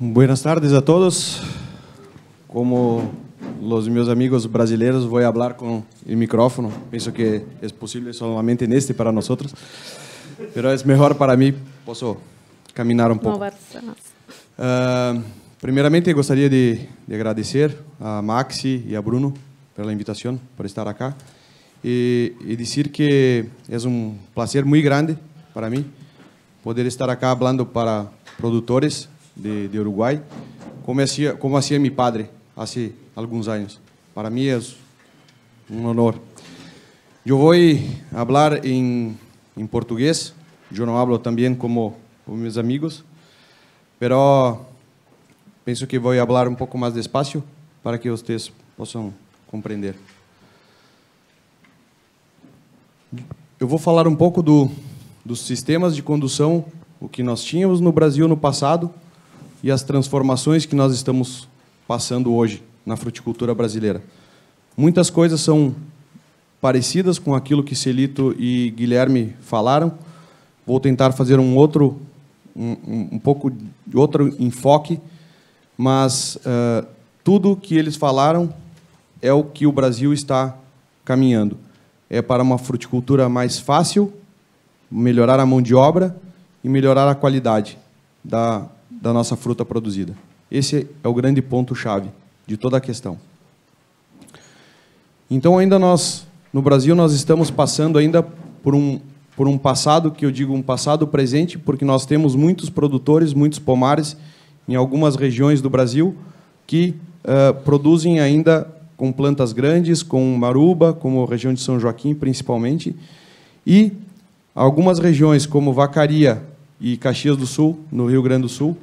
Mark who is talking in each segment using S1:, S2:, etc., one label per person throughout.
S1: Buenas tardes a todos. Como os meus amigos brasileiros, vou falar com o micrófono. Penso que é possível somente neste para nós, mas é melhor para mim. Posso caminhar um pouco. Uh, primeiramente, gostaria de, de, agradecer a Maxi e a Bruno pela invitação, por estar aqui. E, e dizer que é um prazer muito grande para mim poder estar aqui falando para produtores de, de Uruguai, como assim, como hacía assim é padre há alguns anos. Para mim é um honor. Eu vou falar em em português. Eu não falo também como, como meus amigos, mas penso que vou falar um pouco mais despacio para que vocês possam compreender. Eu vou falar um pouco do, dos sistemas de condução, o que nós tínhamos no Brasil no passado e as transformações que nós estamos passando hoje na fruticultura brasileira. Muitas coisas são parecidas com aquilo que Celito e Guilherme falaram. Vou tentar fazer um outro, um, um pouco outro enfoque, mas uh, tudo que eles falaram é o que o Brasil está caminhando. É para uma fruticultura mais fácil, melhorar a mão de obra e melhorar a qualidade da da nossa fruta produzida. Esse é o grande ponto-chave de toda a questão. Então, ainda nós, no Brasil, nós estamos passando ainda por um, por um passado, que eu digo um passado presente, porque nós temos muitos produtores, muitos pomares em algumas regiões do Brasil que uh, produzem ainda com plantas grandes, com maruba, como a região de São Joaquim principalmente, e algumas regiões como Vacaria e Caxias do Sul, no Rio Grande do Sul,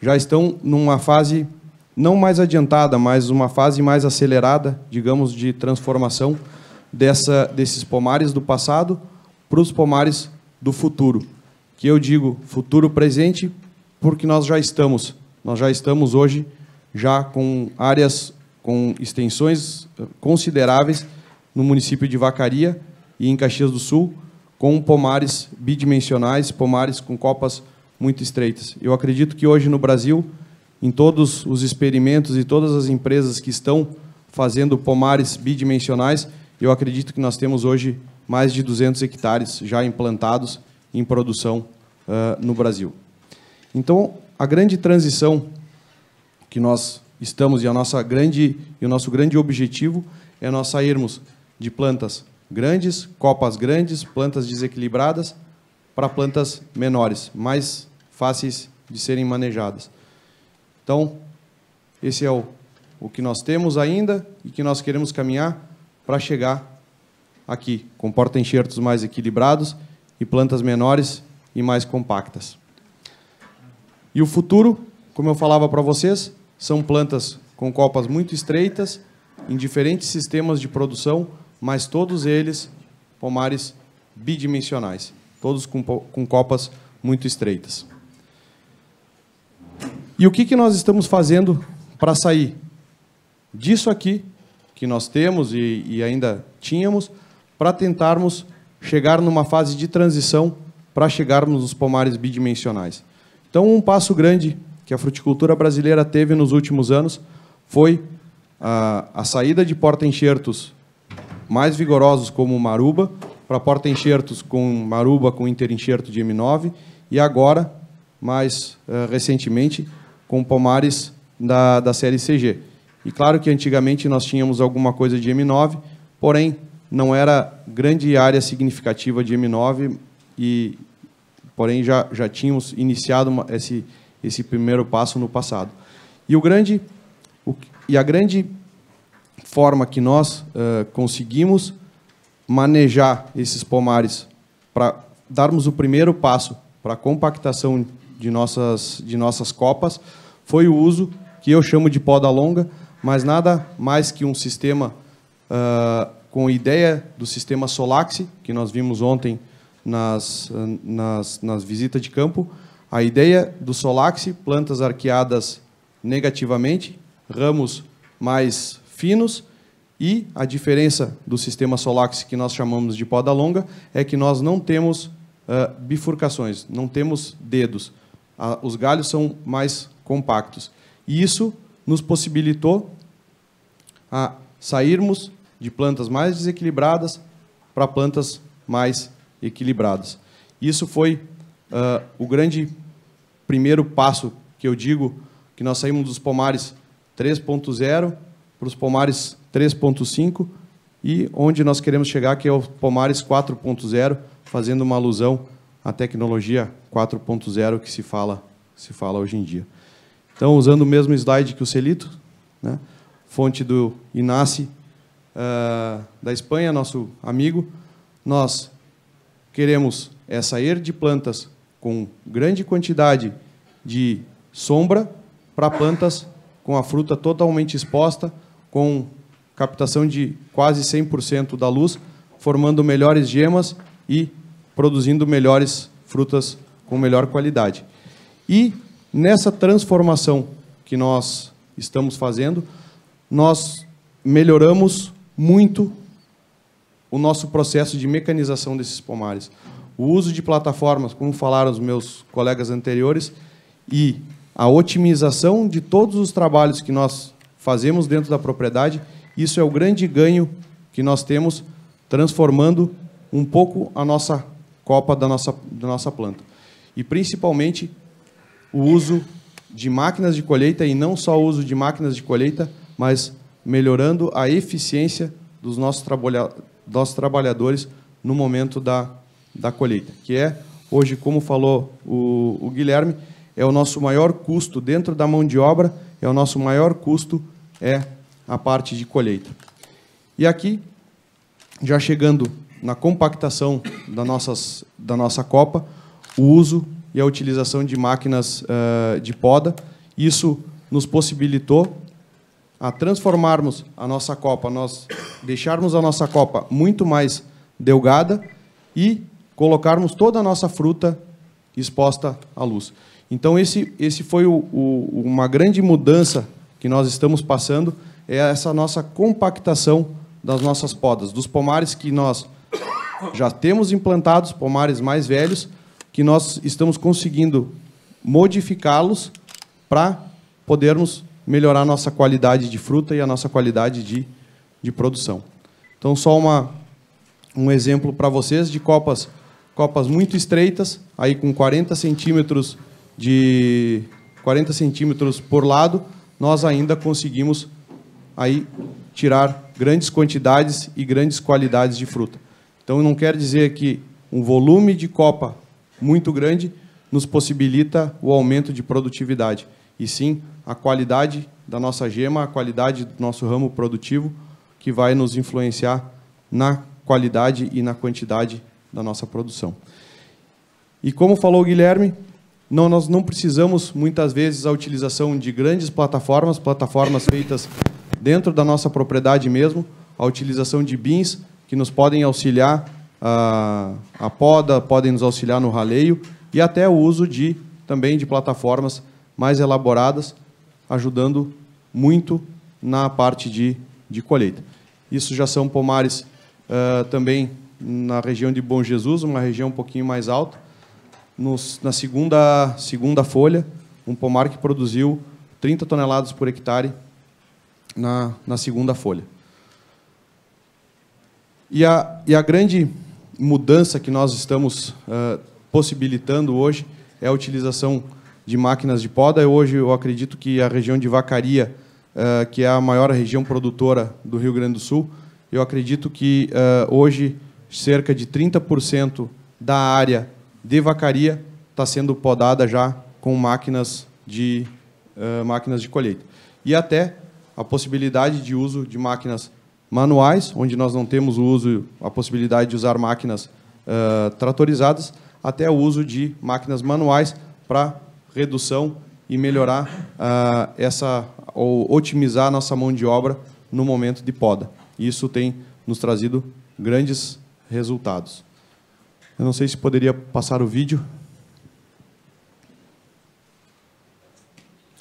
S1: já estão numa fase não mais adiantada, mas uma fase mais acelerada, digamos, de transformação dessa, desses pomares do passado para os pomares do futuro. Que eu digo futuro presente, porque nós já estamos, nós já estamos hoje já com áreas com extensões eh, consideráveis no município de Vacaria e em Caxias do Sul, com pomares bidimensionais, pomares com copas muito estreitas. Eu acredito que hoje no Brasil, em todos os experimentos e todas as empresas que estão fazendo pomares bidimensionais, eu acredito que nós temos hoje mais de 200 hectares já implantados em produção uh, no Brasil. Então, a grande transição que nós estamos e a nossa grande e o nosso grande objetivo é nós sairmos de plantas grandes, copas grandes, plantas desequilibradas para plantas menores, mais fáceis de serem manejadas. Então, esse é o, o que nós temos ainda e que nós queremos caminhar para chegar aqui, com porta-enxertos mais equilibrados e plantas menores e mais compactas. E o futuro, como eu falava para vocês, são plantas com copas muito estreitas, em diferentes sistemas de produção, mas todos eles pomares bidimensionais, todos com, com copas muito estreitas. E o que, que nós estamos fazendo para sair disso aqui que nós temos e, e ainda tínhamos, para tentarmos chegar numa fase de transição para chegarmos nos pomares bidimensionais. Então, um passo grande que a fruticultura brasileira teve nos últimos anos foi a, a saída de porta-enxertos mais vigorosos como o Maruba, para porta-enxertos com Maruba com interenxerto de M9 e agora, mais uh, recentemente, com o Palmares da, da série CG. E claro que antigamente nós tínhamos alguma coisa de M9, porém não era grande área significativa de M9 e porém já já tínhamos iniciado uma, esse esse primeiro passo no passado. E o grande o, e a grande forma que nós uh, conseguimos manejar esses pomares para darmos o primeiro passo para a compactação de nossas de nossas copas foi o uso que eu chamo de poda longa, mas nada mais que um sistema uh, com ideia do sistema Solaxi, que nós vimos ontem nas, nas, nas visitas de campo. A ideia do Solaxi, plantas arqueadas negativamente, ramos mais finos, e a diferença do sistema Solaxi, que nós chamamos de poda longa, é que nós não temos uh, bifurcações, não temos dedos. Uh, os galhos são mais compactos. E isso nos possibilitou a sairmos de plantas mais desequilibradas para plantas mais equilibradas. Isso foi uh, o grande primeiro passo que eu digo que nós saímos dos pomares 3.0 para os pomares 3.5 e onde nós queremos chegar que é o pomares 4.0, fazendo uma alusão à tecnologia 4.0 que se fala se fala hoje em dia. Então, usando o mesmo slide que o Celito, né? fonte do Inácio uh, da Espanha, nosso amigo, nós queremos é sair de plantas com grande quantidade de sombra para plantas com a fruta totalmente exposta, com captação de quase 100% da luz, formando melhores gemas e produzindo melhores frutas com melhor qualidade. E Nessa transformação que nós estamos fazendo, nós melhoramos muito o nosso processo de mecanização desses pomares. O uso de plataformas, como falaram os meus colegas anteriores, e a otimização de todos os trabalhos que nós fazemos dentro da propriedade, isso é o grande ganho que nós temos transformando um pouco a nossa copa da nossa, da nossa planta. E principalmente o uso de máquinas de colheita e não só o uso de máquinas de colheita, mas melhorando a eficiência dos nossos, trabalha trabalhadores no momento da, da colheita, que é, hoje, como falou o, o Guilherme, é o nosso maior custo dentro da mão de obra, é o nosso maior custo é a parte de colheita. E aqui, já chegando na compactação da, nossas, da nossa copa, o uso e a utilização de máquinas uh, de poda. Isso nos possibilitou a transformarmos a nossa copa, nós deixarmos a nossa copa muito mais delgada e colocarmos toda a nossa fruta exposta à luz. Então, esse, esse foi o, o, uma grande mudança que nós estamos passando, é essa nossa compactação das nossas podas, dos pomares que nós já temos implantados, pomares mais velhos, que nós estamos conseguindo modificá-los para podermos melhorar a nossa qualidade de fruta e a nossa qualidade de, de produção. Então, só uma, um exemplo para vocês de copas, copas muito estreitas, aí com 40 centímetros de 40 centímetros por lado, nós ainda conseguimos aí tirar grandes quantidades e grandes qualidades de fruta. Então, não quer dizer que um volume de copa muito grande nos possibilita o aumento de produtividade. E sim, a qualidade da nossa gema, a qualidade do nosso ramo produtivo, que vai nos influenciar na qualidade e na quantidade da nossa produção. E como falou o Guilherme, não, nós não precisamos muitas vezes a utilização de grandes plataformas, plataformas feitas dentro da nossa propriedade mesmo, a utilização de bins que nos podem auxiliar a, a poda, podem nos auxiliar no raleio e até o uso de também de plataformas mais elaboradas, ajudando muito na parte de, de colheita. Isso já são pomares uh, também na região de Bom Jesus, uma região um pouquinho mais alta. Nos, na segunda, segunda folha, um pomar que produziu 30 toneladas por hectare na, na segunda folha. E a, e a grande mudança que nós estamos uh, possibilitando hoje é a utilização de máquinas de poda. Hoje eu acredito que a região de Vacaria, uh, que é a maior região produtora do Rio Grande do Sul, eu acredito que uh, hoje cerca de 30% da área de Vacaria está sendo podada já com máquinas de máquinas de colheita e até a possibilidade de uso de máquinas manuais, onde nós não temos o uso, a possibilidade de usar máquinas uh, tratorizadas, até o uso de máquinas manuais para redução e melhorar uh, essa ou otimizar a nossa mão de obra no momento de poda. Isso tem nos trazido grandes resultados. Eu não sei se poderia passar o vídeo.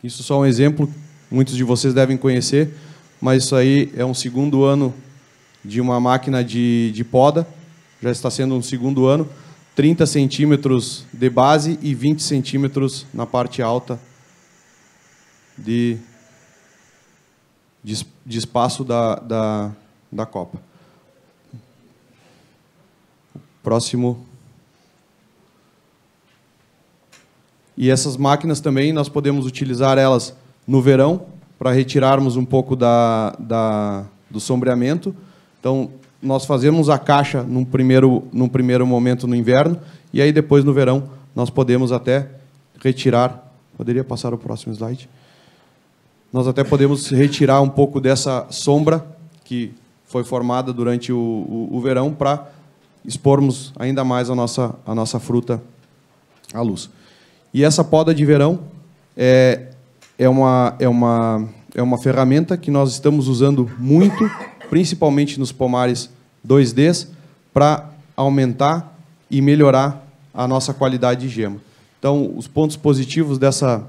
S1: Isso só um exemplo, muitos de vocês devem conhecer, mas isso aí é um segundo ano de uma máquina de, de poda, já está sendo um segundo ano, 30 centímetros de base e 20 centímetros na parte alta de, de, de espaço da, da, da copa. Próximo. E essas máquinas também, nós podemos utilizar elas no verão, para retirarmos um pouco da, da, do sombreamento. Então, nós fazemos a caixa num primeiro, num primeiro momento no inverno, e aí depois no verão nós podemos até retirar. Poderia passar o próximo slide? Nós até podemos retirar um pouco dessa sombra que foi formada durante o, o, o verão para expormos ainda mais a nossa, a nossa fruta à luz. E essa poda de verão é, é uma, é uma, é uma ferramenta que nós estamos usando muito, principalmente nos pomares 2Ds, para aumentar e melhorar a nossa qualidade de gema. Então, os pontos positivos dessa,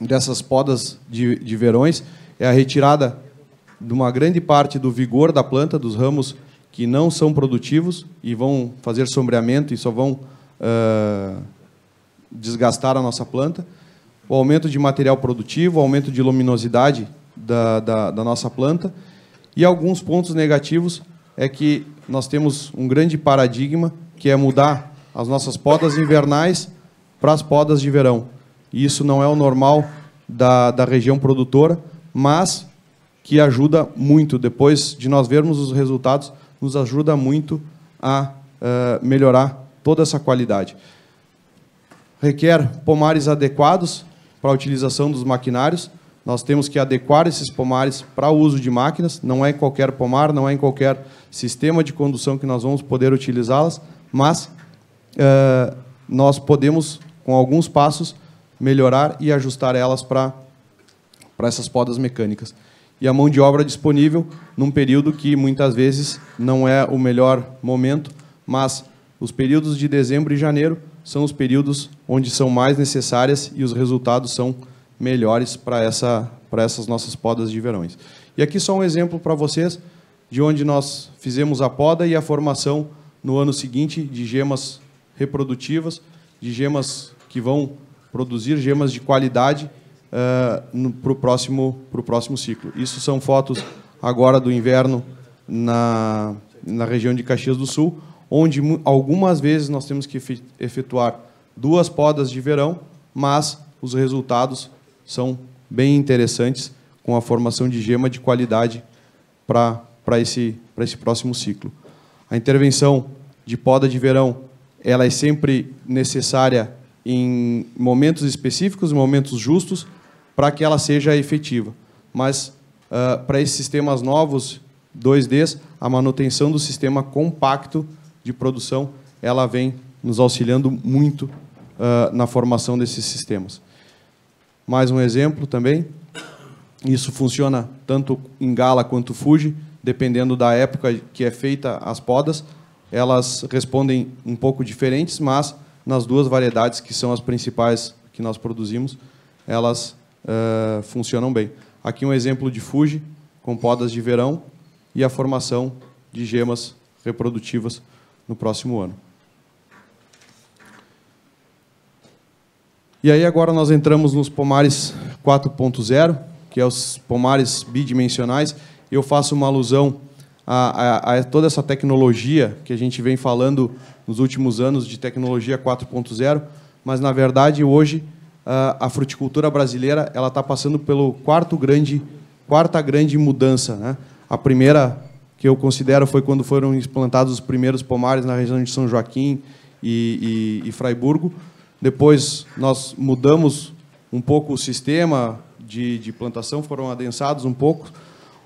S1: dessas podas de, de verões é a retirada de uma grande parte do vigor da planta, dos ramos que não são produtivos e vão fazer sombreamento e só vão uh, desgastar a nossa planta o aumento de material produtivo, o aumento de luminosidade da, da, da nossa planta. E alguns pontos negativos é que nós temos um grande paradigma, que é mudar as nossas podas invernais para as podas de verão. E isso não é o normal da, da região produtora, mas que ajuda muito, depois de nós vermos os resultados, nos ajuda muito a uh, melhorar toda essa qualidade. Requer pomares adequados, para a utilização dos maquinários. Nós temos que adequar esses pomares para o uso de máquinas, não é em qualquer pomar, não é em qualquer sistema de condução que nós vamos poder utilizá-las, mas eh, nós podemos, com alguns passos, melhorar e ajustar elas para essas podas mecânicas. E a mão de obra disponível num período que muitas vezes não é o melhor momento, mas os períodos de dezembro e janeiro são os períodos onde são mais necessárias e os resultados são melhores para essa, para essas nossas podas de verões. E aqui só um exemplo para vocês de onde nós fizemos a poda e a formação no ano seguinte de gemas reprodutivas, de gemas que vão produzir gemas de qualidade uh, para o próximo, pro próximo ciclo. Isso são fotos agora do inverno na, na região de Caxias do Sul, onde algumas vezes nós temos que efetuar duas podas de verão, mas os resultados são bem interessantes com a formação de gema de qualidade para esse, esse próximo ciclo. A intervenção de poda de verão ela é sempre necessária em momentos específicos, momentos justos, para que ela seja efetiva. Mas uh, ah, para esses sistemas novos, 2Ds, a manutenção do sistema compacto de produção, ela vem nos auxiliando muito uh, na formação desses sistemas. Mais um exemplo também. Isso funciona tanto em Gala quanto Fuji, dependendo da época que é feita as podas. Elas respondem um pouco diferentes, mas nas duas variedades que são as principais que nós produzimos, elas uh, funcionam bem. Aqui um exemplo de Fuji, com podas de verão e a formação de gemas reprodutivas no próximo ano. E aí agora nós entramos nos pomares 4.0, que é os pomares bidimensionais. Eu faço uma alusão a, a, a, toda essa tecnologia que a gente vem falando nos últimos anos de tecnologia 4.0, mas na verdade hoje a, a fruticultura brasileira ela está passando pelo quarto grande, quarta grande mudança, né? A primeira que eu considero foi quando foram implantados os primeiros pomares na região de São Joaquim e, e, e Depois nós mudamos um pouco o sistema de, de plantação, foram adensados um pouco.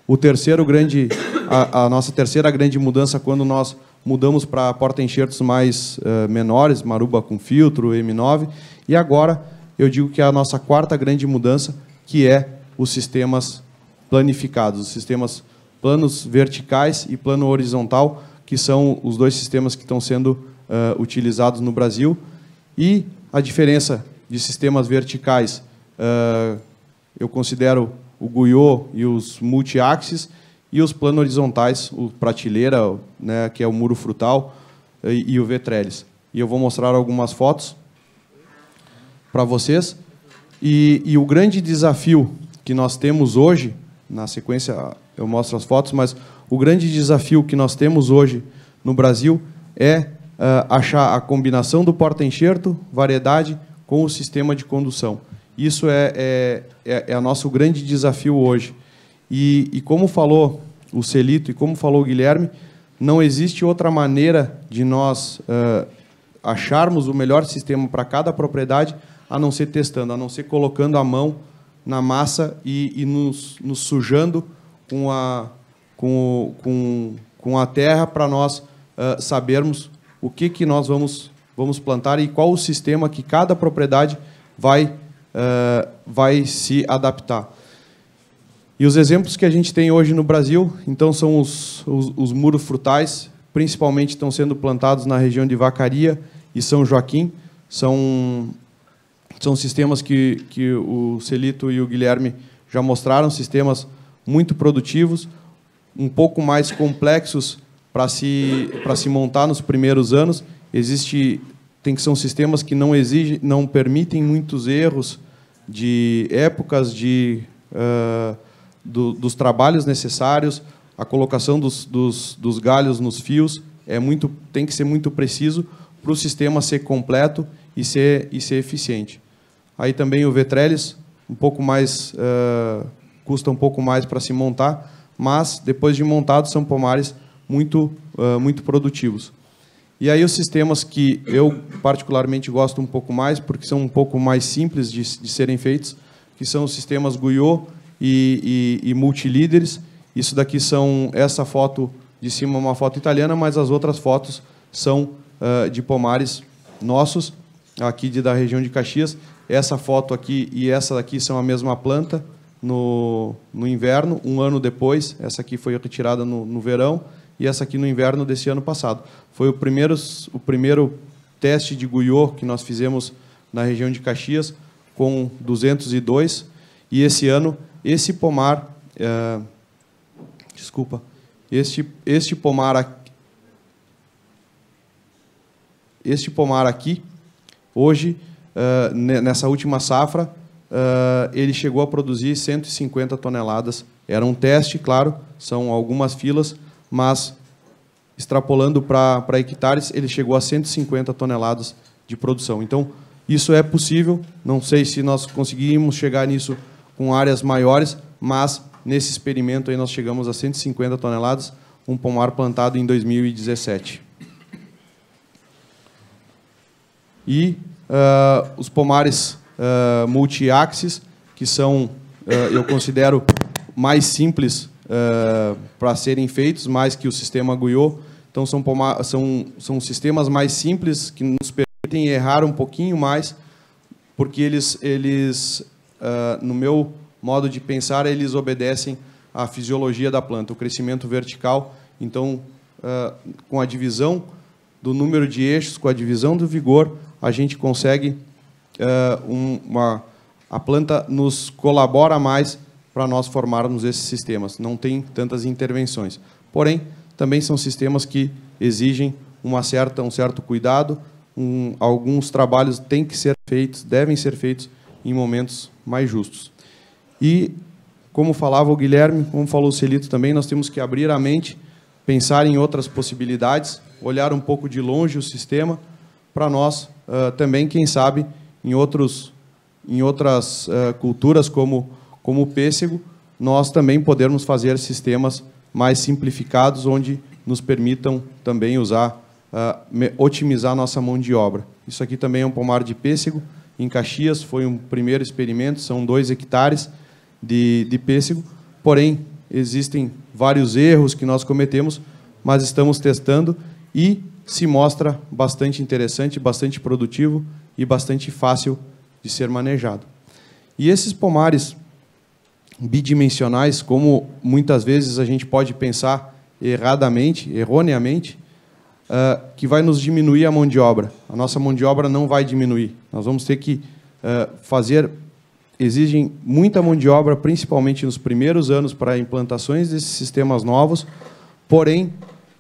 S1: O terceiro grande, a, a nossa terceira grande mudança quando nós mudamos para porta enxertos mais uh, menores, maruba com filtro, M9, e agora eu digo que é a nossa quarta grande mudança, que é os sistemas planificados, os sistemas planificados planos verticais e plano horizontal, que são os dois sistemas que estão sendo uh, utilizados no Brasil. E a diferença de sistemas verticais, uh, eu considero o Guiô e os multi multi-axis, e os planos horizontais, o prateleira, né, que é o muro frutal, e, eh, e o Vetrelis. E eu vou mostrar algumas fotos para vocês. E, e o grande desafio que nós temos hoje na sequência eu mostro as fotos, mas o grande desafio que nós temos hoje no Brasil é uh, achar a combinação do porta-enxerto, variedade, com o sistema de condução. Isso é, é, é, é nosso grande desafio hoje. E, e como falou o Celito e como falou o Guilherme, não existe outra maneira de nós uh, acharmos o melhor sistema para cada propriedade a não ser testando, a não ser colocando a mão na massa e, e nos, nos, sujando com a, com, com, com a terra para nós uh, sabermos o que, que nós vamos, vamos plantar e qual o sistema que cada propriedade vai, uh, vai se adaptar. E os exemplos que a gente tem hoje no Brasil, então, são os, os, os muros frutais, principalmente estão sendo plantados na região de Vacaria e São Joaquim. São são sistemas que, que o Celito e o Guilherme já mostraram, sistemas muito produtivos, um pouco mais complexos para se, se montar nos primeiros anos. Existe, tem que são sistemas que não exige não permitem muitos erros de épocas de uh, do, dos trabalhos necessários, a colocação dos, dos, dos galhos nos fios é muito, tem que ser muito preciso para o sistema ser completo e ser, e ser eficiente. Aí também o Vetrelis, um pouco mais, uh, custa um pouco mais para se montar, mas depois de montado são pomares muito, uh, muito produtivos. E aí os sistemas que eu particularmente gosto um pouco mais, porque são um pouco mais simples de, de serem feitos, que são os sistemas Guyot e, e, e multilíderes. Isso daqui são essa foto de cima é uma foto italiana, mas as outras fotos são uh, de pomares nossos aqui de, da região de Caxias. Essa foto aqui e essa daqui são a mesma planta no, no inverno, um ano depois. Essa aqui foi retirada no, no verão e essa aqui no inverno desse ano passado. Foi o primeiro, o primeiro teste de Guiô que nós fizemos na região de Caxias com 202 e esse ano esse pomar é, desculpa este este pomar aqui, este pomar aqui Hoje, eh, nessa última safra, eh, ele chegou a produzir 150 toneladas. Era um teste, claro, são algumas filas, mas extrapolando para hectares, ele chegou a 150 toneladas de produção. Então, isso é possível, não sei se nós conseguimos chegar nisso com áreas maiores, mas nesse experimento aí nós chegamos a 150 toneladas, um pomar plantado em 2017. e uh, os pomares uh, multiaxis, que são, uh, eu considero, mais simples uh, para serem feitos, mais que o sistema Guyot. Então, são, são, são sistemas mais simples que nos permitem errar um pouquinho mais, porque eles, eles no meu modo de pensar, eles obedecem à fisiologia da planta, o crescimento vertical. Então, com a divisão do número de eixos com a divisão do vigor, a gente consegue uh, um, uma a planta nos colabora mais para nós formarmos esses sistemas. Não tem tantas intervenções. Porém, também são sistemas que exigem uma certa um certo cuidado. Um, alguns trabalhos têm que ser feitos, devem ser feitos em momentos mais justos. E como falava o Guilherme, como falou o Celito também, nós temos que abrir a mente pensar em outras possibilidades, olhar um pouco de longe o sistema, para nós uh, também, quem sabe, em, outros, em outras uh, culturas como, como o pêssego, nós também podermos fazer sistemas mais simplificados, onde nos permitam também usar, uh, otimizar nossa mão de obra. Isso aqui também é um pomar de pêssego, em Caxias foi um primeiro experimento, são dois hectares de, de pêssego, porém, existem vários erros que nós cometemos, mas estamos testando e se mostra bastante interessante, bastante produtivo e bastante fácil de ser manejado. E esses pomares bidimensionais, como muitas vezes a gente pode pensar erradamente, erroneamente, uh, que vai nos diminuir a mão de obra. A nossa mão de obra não vai diminuir. Nós vamos ter que uh, fazer exigem muita mão de obra, principalmente nos primeiros anos, para implantações desses sistemas novos. Porém,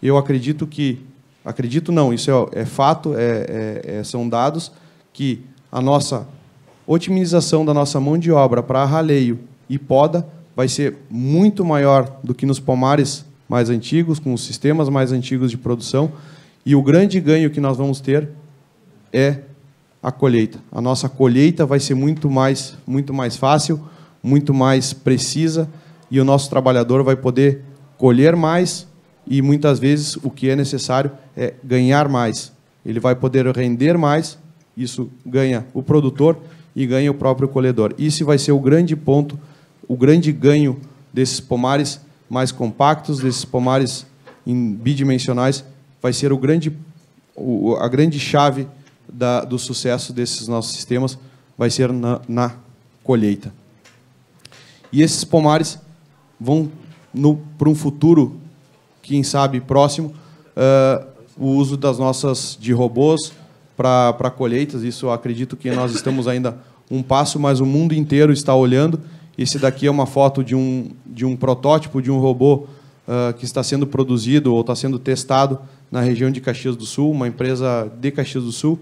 S1: eu acredito que, acredito não, isso é, é fato, é, é, é, são dados, que a nossa otimização da nossa mão de obra para raleio e poda vai ser muito maior do que nos pomares mais antigos, com os sistemas mais antigos de produção. E o grande ganho que nós vamos ter é a colheita. A nossa colheita vai ser muito mais, muito mais fácil, muito mais precisa e o nosso trabalhador vai poder colher mais e muitas vezes o que é necessário é ganhar mais. Ele vai poder render mais, isso ganha o produtor e ganha o próprio colhedor. Isso vai ser o grande ponto, o grande ganho desses pomares mais compactos, desses pomares bidimensionais, vai ser o grande, a grande chave da, do sucesso desses nossos sistemas vai ser na, na colheita. E esses pomares vão para um futuro, quem sabe próximo, uh, o uso das nossas de robôs para colheitas. Isso acredito que nós estamos ainda um passo, mas o mundo inteiro está olhando. Esse daqui é uma foto de um, de um protótipo de um robô uh, que está sendo produzido ou está sendo testado na região de Caxias do Sul, uma empresa de Caxias do Sul,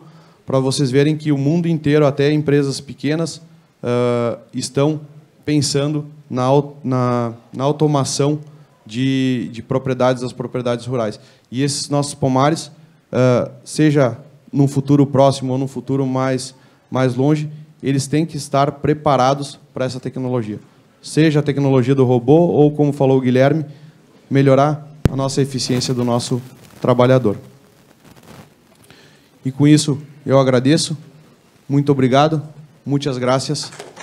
S1: para vocês verem que o mundo inteiro, até empresas pequenas, uh, estão pensando na, na, na automação de, de, propriedades das propriedades rurais. E esses nossos pomares, uh, seja num futuro próximo ou num futuro mais, mais longe, eles têm que estar preparados para essa tecnologia. Seja a tecnologia do robô ou, como falou o Guilherme, melhorar a nossa eficiência do nosso trabalhador. E com isso, eu agradeço. Muito obrigado. Muitas graças.